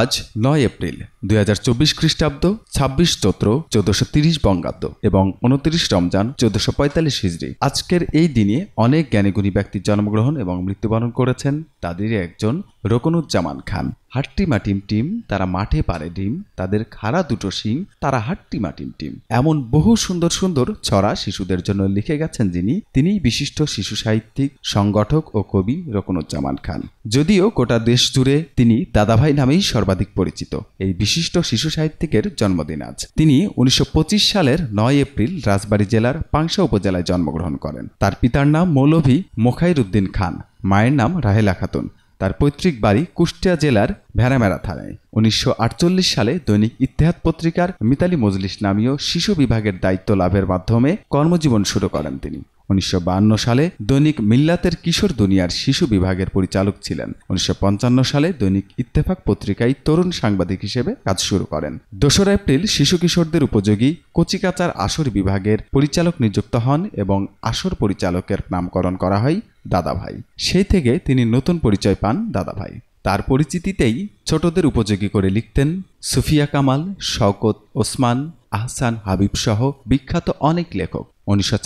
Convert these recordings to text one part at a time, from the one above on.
আজ নয় এপ্রিল দুই হাজার চব্বিশ খ্রিস্টাব্দ ছাব্বিশ চৈত্র চোদ্দশো তিরিশ বঙ্গাব্দ এবং উনত্রিশ রমজান চোদ্দশো পঁয়তাল্লিশ হিজড়ি আজকের এই দিনে অনেক জ্ঞানীগুণী ব্যক্তি জন্মগ্রহণ এবং মৃত্যুবরণ করেছেন তাদেরই একজন রোকনুজ্জামান খান হাট্টিমা টিম টিম তারা মাঠে পারে ডিম তাদের খাড়া দুটো শিং তারা হাট্টিমা টিম টিম এমন বহু সুন্দর সুন্দর ছড়া শিশুদের জন্য লিখে গেছেন যিনি তিনি বিশিষ্ট শিশু সাহিত্যিক সংগঠক ও কবি রোকনুজ্জামান খান যদিও গোটা দেশ জুড়ে তিনি দাদাভাই নামেই সর্বাধিক পরিচিত এই বিশিষ্ট শিশু সাহিত্যিকের জন্মদিন আজ তিনি উনিশশো সালের নয় এপ্রিল রাজবাড়ী জেলার পাংশা উপজেলায় জন্মগ্রহণ করেন তার পিতার নাম মৌলভী মোখাইরুদ্দিন খান মায়ের নাম রাহেলা খাতুন তার পৈতৃক বাড়ি কুষ্টিয়া জেলার ভেড়ামেরা থানায় উনিশশো সালে দৈনিক ইতিহাস পত্রিকার মিতালি মজলিস নামীয় শিশু বিভাগের দায়িত্ব লাভের মাধ্যমে কর্মজীবন শুরু করেন তিনি উনিশশো সালে দৈনিক মিল্লাতের কিশোর দুনিয়ার শিশু বিভাগের পরিচালক ছিলেন উনিশশো সালে দৈনিক ইত্তেফাক পত্রিকায় তরুণ সাংবাদিক হিসেবে কাজ শুরু করেন দোসরা এপ্রিল শিশু কিশোরদের উপযোগী কচিকাচার আসর বিভাগের পরিচালক নিযুক্ত হন এবং আসর পরিচালকের নামকরণ করা হয় দাদাভাই সেই থেকে তিনি নতুন পরিচয় পান দাদাভাই তার পরিচিতিতেই ছোটদের উপযোগী করে লিখতেন সুফিয়া কামাল শওকত ওসমান আহসান হাবিব সহ বিখ্যাত অনেক লেখক উনিশশো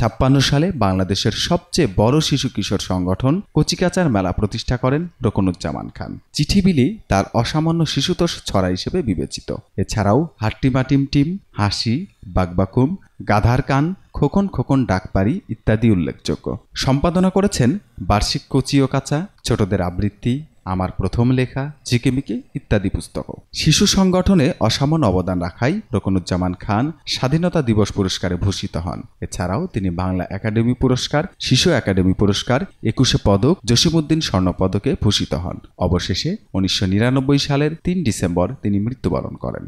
সালে বাংলাদেশের সবচেয়ে বড় শিশু কিশোর সংগঠন কচিকাচার মেলা প্রতিষ্ঠা করেন রকনুজ্জামান খান চিঠিবিলি তার অসামান্য শিশুতোষ ছড়া হিসেবে বিবেচিত এছাড়াও হাট্টিমাটিম টিম হাসি বাগবাকুম গাধার কান খোকন খোকন ডাকপারি ইত্যাদি উল্লেখযোগ্য সম্পাদনা করেছেন বার্ষিক ও কাঁচা ছোটদের আবৃত্তি আমার প্রথম লেখা জিকেমিকে ইত্যাদি পুস্তক শিশু সংগঠনে অসামান্য অবদান রাখাই রকনুজ্জামান খান স্বাধীনতা দিবস পুরস্কারে ভূষিত হন এছাড়াও তিনি বাংলা একাডেমি পুরস্কার শিশু একাডেমি পুরস্কার একুশে পদক জসিমুদ্দিন স্বর্ণপদকে ভূষিত হন অবশেষে উনিশশো সালের তিন ডিসেম্বর তিনি মৃত্যুবরণ করেন